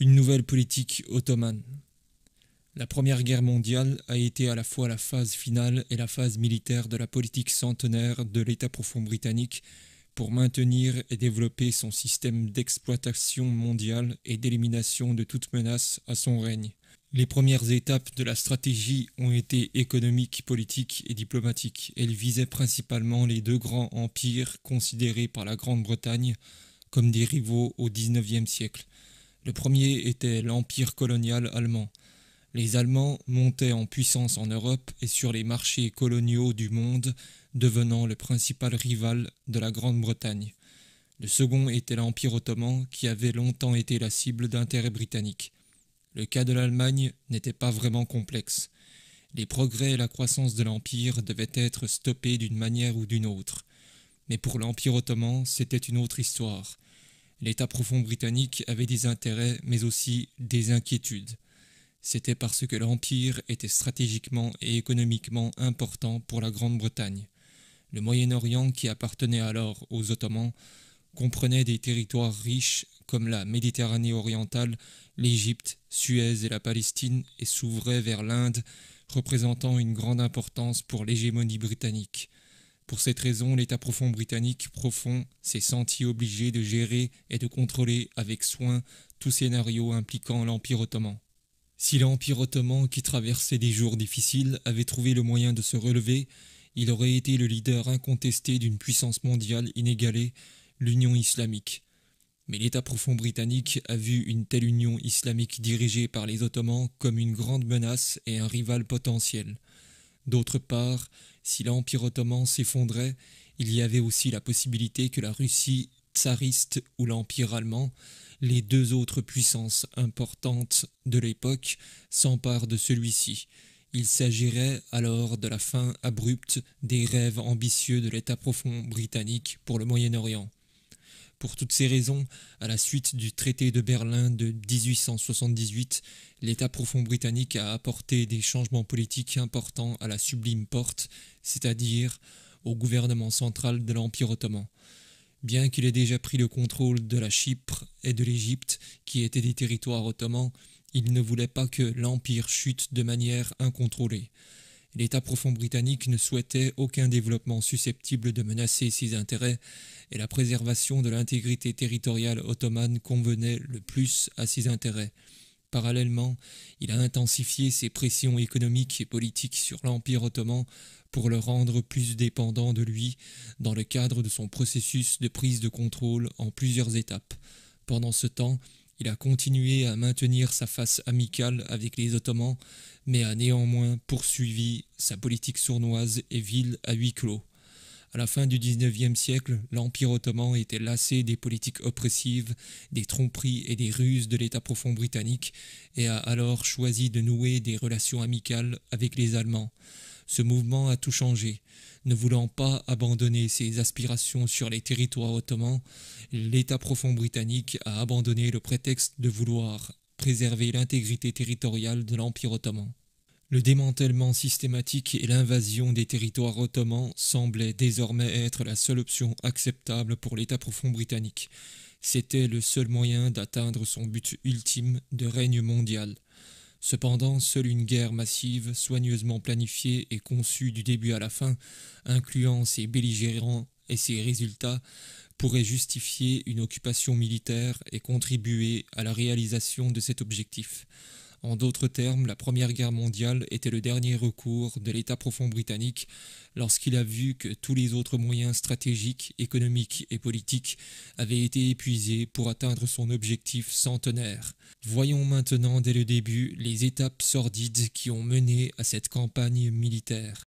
une nouvelle politique ottomane. La Première Guerre mondiale a été à la fois la phase finale et la phase militaire de la politique centenaire de l'État profond britannique pour maintenir et développer son système d'exploitation mondiale et d'élimination de toute menace à son règne. Les premières étapes de la stratégie ont été économiques, politiques et diplomatiques. Elles visaient principalement les deux grands empires considérés par la Grande-Bretagne comme des rivaux au XIXe siècle, le premier était l'empire colonial allemand. Les Allemands montaient en puissance en Europe et sur les marchés coloniaux du monde, devenant le principal rival de la Grande-Bretagne. Le second était l'Empire ottoman, qui avait longtemps été la cible d'intérêts britanniques. Le cas de l'Allemagne n'était pas vraiment complexe. Les progrès et la croissance de l'Empire devaient être stoppés d'une manière ou d'une autre. Mais pour l'Empire ottoman, c'était une autre histoire l'État profond britannique avait des intérêts mais aussi des inquiétudes. C'était parce que l'Empire était stratégiquement et économiquement important pour la Grande-Bretagne. Le Moyen-Orient, qui appartenait alors aux Ottomans, comprenait des territoires riches comme la Méditerranée orientale, l'Égypte, Suez et la Palestine et s'ouvrait vers l'Inde, représentant une grande importance pour l'hégémonie britannique. Pour cette raison, l'État profond britannique profond s'est senti obligé de gérer et de contrôler avec soin tout scénario impliquant l'Empire ottoman. Si l'Empire ottoman, qui traversait des jours difficiles, avait trouvé le moyen de se relever, il aurait été le leader incontesté d'une puissance mondiale inégalée, l'Union islamique. Mais l'État profond britannique a vu une telle Union islamique dirigée par les Ottomans comme une grande menace et un rival potentiel. D'autre part, si l'Empire ottoman s'effondrait, il y avait aussi la possibilité que la Russie tsariste ou l'Empire allemand, les deux autres puissances importantes de l'époque, s'emparent de celui-ci. Il s'agirait alors de la fin abrupte des rêves ambitieux de l'État profond britannique pour le Moyen-Orient. Pour toutes ces raisons, à la suite du traité de Berlin de 1878, l'État profond britannique a apporté des changements politiques importants à la sublime porte, c'est-à-dire au gouvernement central de l'Empire ottoman. Bien qu'il ait déjà pris le contrôle de la Chypre et de l'Égypte, qui étaient des territoires ottomans, il ne voulait pas que l'Empire chute de manière incontrôlée l'État profond britannique ne souhaitait aucun développement susceptible de menacer ses intérêts et la préservation de l'intégrité territoriale ottomane convenait le plus à ses intérêts. Parallèlement, il a intensifié ses pressions économiques et politiques sur l'Empire ottoman pour le rendre plus dépendant de lui dans le cadre de son processus de prise de contrôle en plusieurs étapes. Pendant ce temps, il a continué à maintenir sa face amicale avec les Ottomans, mais a néanmoins poursuivi sa politique sournoise et ville à huis clos. À la fin du XIXe siècle, l'Empire ottoman était lassé des politiques oppressives, des tromperies et des ruses de l'État profond britannique, et a alors choisi de nouer des relations amicales avec les Allemands. Ce mouvement a tout changé. Ne voulant pas abandonner ses aspirations sur les territoires ottomans, l'État profond britannique a abandonné le prétexte de vouloir préserver l'intégrité territoriale de l'Empire ottoman. Le démantèlement systématique et l'invasion des territoires ottomans semblaient désormais être la seule option acceptable pour l'État profond britannique. C'était le seul moyen d'atteindre son but ultime de règne mondial. Cependant, seule une guerre massive, soigneusement planifiée et conçue du début à la fin, incluant ses belligérants et ses résultats, pourrait justifier une occupation militaire et contribuer à la réalisation de cet objectif. En d'autres termes, la Première Guerre mondiale était le dernier recours de l'État profond britannique lorsqu'il a vu que tous les autres moyens stratégiques, économiques et politiques avaient été épuisés pour atteindre son objectif centenaire. Voyons maintenant dès le début les étapes sordides qui ont mené à cette campagne militaire.